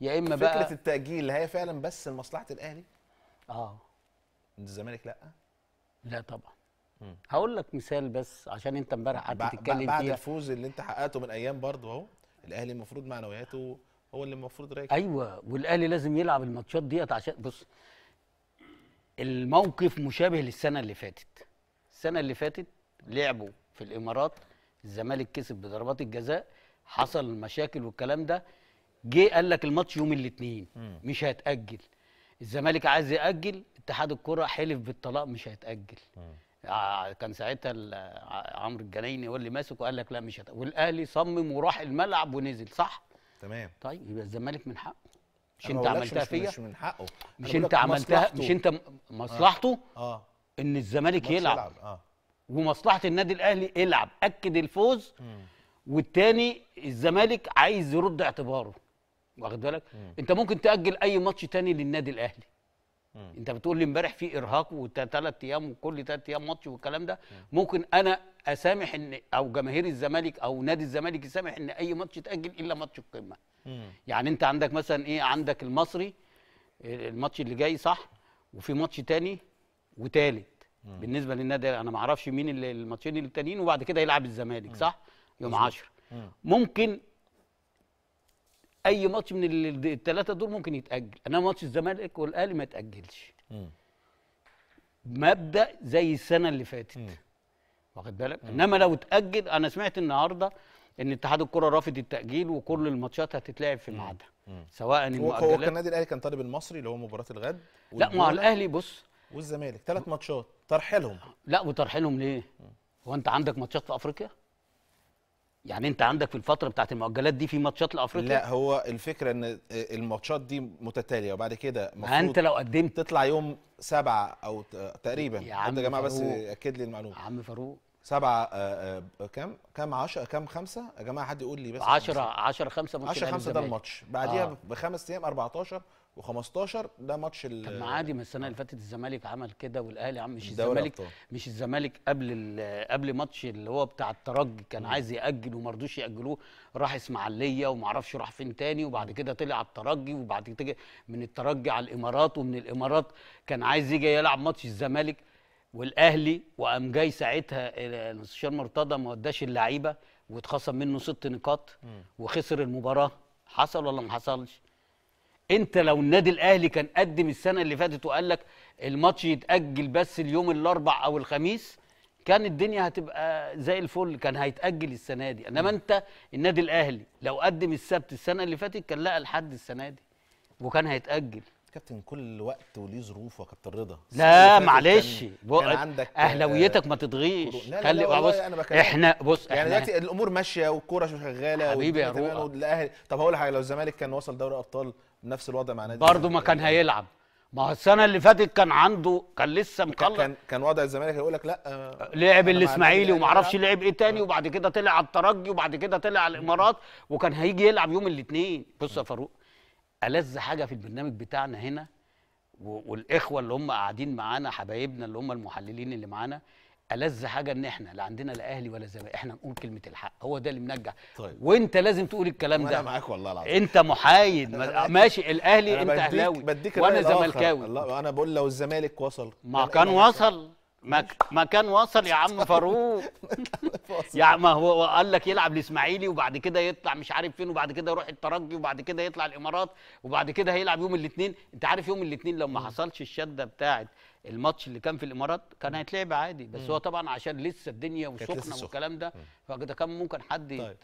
يا اما بقى فكره التاجيل هي فعلا بس لمصلحه الاهلي اه الزمالك لا لا طبعا هقول لك مثال بس عشان انت امبارح قعدت تتكلم فيها بعد الفوز اللي انت حققته من ايام برضه اهو الاهلي المفروض معنوياته هو اللي المفروض راكب ايوه والاهلي لازم يلعب الماتشات ديت عشان بص الموقف مشابه للسنه اللي فاتت السنه اللي فاتت لعبوا في الامارات الزمالك كسب بضربات الجزاء حصل مشاكل والكلام ده جه قال لك الماتش يوم الاثنين مش هيتاجل الزمالك عايز ياجل اتحاد الكره حلف بالطلاق مش هيتاجل آه، كان ساعتها آه، عمرو الجنايني هو اللي ماسك وقال لك لا مش هتأجل. والاهلي صمم وراح الملعب ونزل صح تمام طيب يبقى الزمالك من حقه مش انت عملتها فيا مش من حقه مش انت عملتها مصلحته. مش انت آه. مصلحته اه, آه. ان الزمالك يلعب, يلعب. آه. ومصلحه النادي الاهلي العب اكد الفوز والتاني الزمالك عايز يرد اعتباره واخد بالك انت ممكن تاجل اي ماتش تاني للنادي الاهلي مم. انت بتقول لي امبارح في ارهاق وثلاث ايام وكل ثلاث ايام ماتش والكلام ده مم. ممكن انا اسامح ان او جماهير الزمالك او نادي الزمالك يسامح ان اي ماتش يتاجل الا ماتش القمه يعني انت عندك مثلا ايه عندك المصري الماتش اللي جاي صح وفي ماتش تاني وتالت مم. بالنسبه للنادي انا ما اعرفش مين الماتشين التانيين وبعد كده يلعب الزمالك صح يوم 10 ممكن اي ماتش من الثلاثه دول ممكن يتاجل انما ماتش الزمالك والاهلي ما يتاجلش مبدا زي السنه اللي فاتت واخد بالك انما لو اتاجل انا سمعت النهارده ان اتحاد الكره رافض التاجيل وكل الماتشات هتتلعب في ميعادها سواء المؤجلات هو النادي الاهلي كان طالب المصري اللي هو مباراه الغد لا ما الاهلي بص والزمالك ثلاث ماتشات ترحيلهم لا وترحيلهم ليه؟ هو انت عندك ماتشات في افريقيا؟ يعني انت عندك في الفتره بتاعت المؤجلات دي في ماتشات لافريقيا لا هو الفكره ان الماتشات دي متتاليه وبعد كده انت لو قدمت تطلع يوم سبعة او تقريبا يا عم يا جماعه بس اكد لي المعلومه عم فاروق سبعة آه، آه، كام كام 10 كام خمسة يا جماعة حد يقول لي بس 10 10 5 ممكن 10 5 ده الماتش بعديها آه. بخمس أيام 14 و15 ده ماتش ال طب ما عادي ما السنه اللي فاتت الزمالك عمل كده والاهلي عم مش الزمالك مش الزمالك قبل قبل ماتش اللي هو بتاع الترجي كان م. عايز ياجل وما رضوش ياجلوه راح اسماعيليه وما اعرفش راح فين تاني وبعد كده طلع على الترجي وبعد كده من الترجي على الامارات ومن الامارات كان عايز يجي يلعب ماتش الزمالك والاهلي وقام جاي ساعتها المستشار مرتضى ما وداش اللعيبه واتخصم منه ست نقاط وخسر المباراه حصل ولا ما حصلش؟ انت لو النادي الاهلي كان قدم السنه اللي فاتت وقال لك الماتش يتاجل بس اليوم الاربع او الخميس كان الدنيا هتبقى زي الفل كان هيتاجل السنه دي انما انت النادي الاهلي لو قدم السبت السنه اللي فاتت كان لقى لحد السنه دي وكان هيتاجل كابتن كل وقت وليه ظروفه يا كابتن رضا لا معلش بقى عندك آه، اهلاويتك ما تتغيش خلي بص احنا بص يعني دلوقتي الامور ماشيه والكوره شغاله حبيبي يا روح الاهلي طب هقول حاجه لو الزمالك كان وصل دوري ابطال بنفس الوضع مع نادي برضه ما كان هيلعب ما هو السنه اللي فاتت كان عنده كان لسه مقلق كان كان وضع الزمالك هيقول لك لا آه، لعب الاسماعيلي وما اعرفش لعب ايه تاني وبعد كده طلع على الترجي وبعد كده طلع على الامارات وكان هيجي يلعب يوم الاثنين بص يا فاروق ألذ حاجة في البرنامج بتاعنا هنا والإخوة اللي هم قاعدين معانا حبايبنا اللي هم المحللين اللي معانا ألذ حاجة إن إحنا لا عندنا لا أهلي ولا زمالك إحنا نقول كلمة الحق هو ده اللي منجح طيب. وأنت لازم تقول الكلام ده أنا معاك والله العظيم أنت محايد ماشي الأهلي أنت أهلاوي وأنا زملكاوي أنا بقول لو الزمالك وصل ما كان وصل ما ما كان وصل يا عم فاروق يا ما هو قال لك يلعب الاسماعيلي وبعد كده يطلع مش عارف فين وبعد كده يروح الترجي وبعد كده يطلع الامارات وبعد كده هيلعب يوم الاثنين انت عارف يوم الاثنين لو ما حصلش الشده بتاعه الماتش اللي كان في الامارات كان هيتلعب عادي بس هو طبعا عشان لسه الدنيا وسخنه والكلام ده فده كان ممكن حد طيب.